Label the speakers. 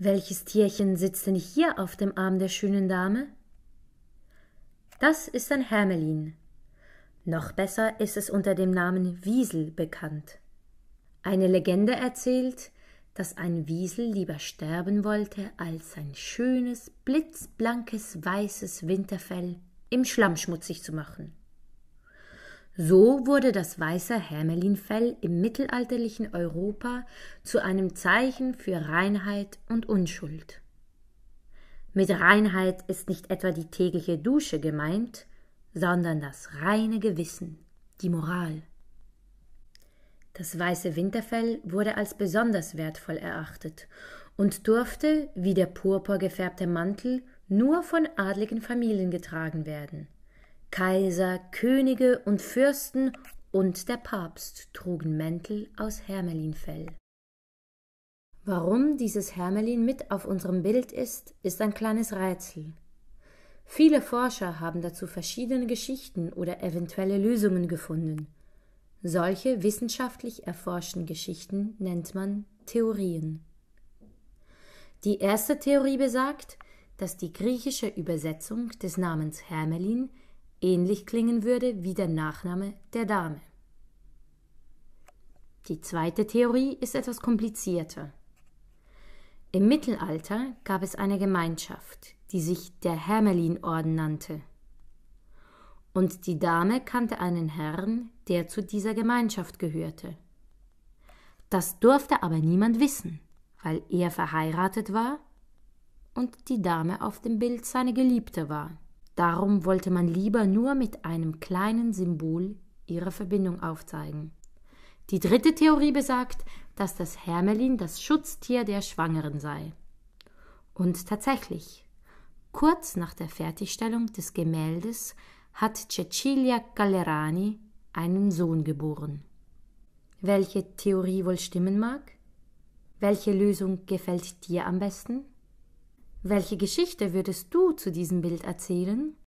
Speaker 1: Welches Tierchen sitzt denn hier auf dem Arm der schönen Dame? Das ist ein Hermelin. Noch besser ist es unter dem Namen Wiesel bekannt. Eine Legende erzählt, dass ein Wiesel lieber sterben wollte, als sein schönes, blitzblankes, weißes Winterfell im Schlamm schmutzig zu machen. So wurde das weiße Hermelinfell im mittelalterlichen Europa zu einem Zeichen für Reinheit und Unschuld. Mit Reinheit ist nicht etwa die tägliche Dusche gemeint, sondern das reine Gewissen, die Moral. Das weiße Winterfell wurde als besonders wertvoll erachtet und durfte, wie der purpurgefärbte Mantel, nur von adligen Familien getragen werden. Kaiser, Könige und Fürsten und der Papst trugen Mäntel aus Hermelinfell. Warum dieses Hermelin mit auf unserem Bild ist, ist ein kleines Rätsel. Viele Forscher haben dazu verschiedene Geschichten oder eventuelle Lösungen gefunden. Solche wissenschaftlich erforschten Geschichten nennt man Theorien. Die erste Theorie besagt, dass die griechische Übersetzung des Namens Hermelin ähnlich klingen würde wie der Nachname der Dame. Die zweite Theorie ist etwas komplizierter. Im Mittelalter gab es eine Gemeinschaft, die sich der Hermelinorden nannte. Und die Dame kannte einen Herrn, der zu dieser Gemeinschaft gehörte. Das durfte aber niemand wissen, weil er verheiratet war und die Dame auf dem Bild seine Geliebte war. Darum wollte man lieber nur mit einem kleinen Symbol ihre Verbindung aufzeigen. Die dritte Theorie besagt, dass das Hermelin das Schutztier der Schwangeren sei. Und tatsächlich, kurz nach der Fertigstellung des Gemäldes hat Cecilia Gallerani einen Sohn geboren. Welche Theorie wohl stimmen mag? Welche Lösung gefällt dir am besten? Welche Geschichte würdest du zu diesem Bild erzählen?